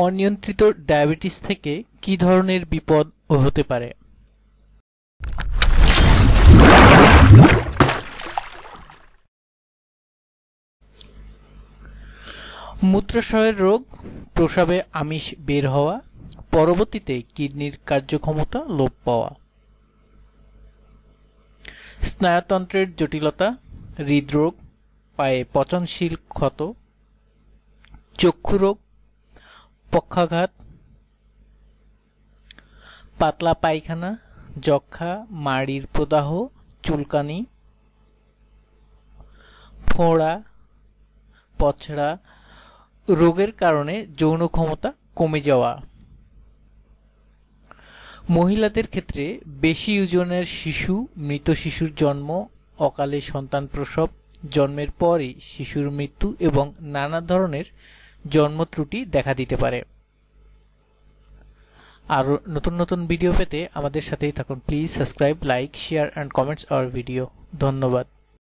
অনিয়ন্ত্রিত ডায়াবেটিস থেকে কি ধরনের বিপদ হতে পারে মূত্রাশয়ের রোগ প্রসাবে আমিষ বের হওয়া পরবর্তীতে কিডনির কার্যক্ষমতা লোপ পাওয়া স্নায়ুতন্ত্রের জটিলতা হৃদরোগ পায়ে পচনশীল ক্ষত চক্ষুরোগ পক্ষাঘাত পাতলা পায়খানা যক্ষা মাড়ির প্রদাহ চুলকানি ফোঁড়া পছড়া রোগের কারণে যৌন ক্ষমতা কমে যাওয়া মহিলাদের ক্ষেত্রে বেশি ওজনের শিশু মৃত শিশুর জন্ম অকালে সন্তান প্রসব জন্মের পরই শিশুর মৃত্যু এবং নানা ধরনের জন্ম ত্রুটি দেখা দিতে পারে আর নতুন নতুন ভিডিও পেতে আমাদের সাথেই থাকুন please subscribe like share and comments our video ধন্যবাদ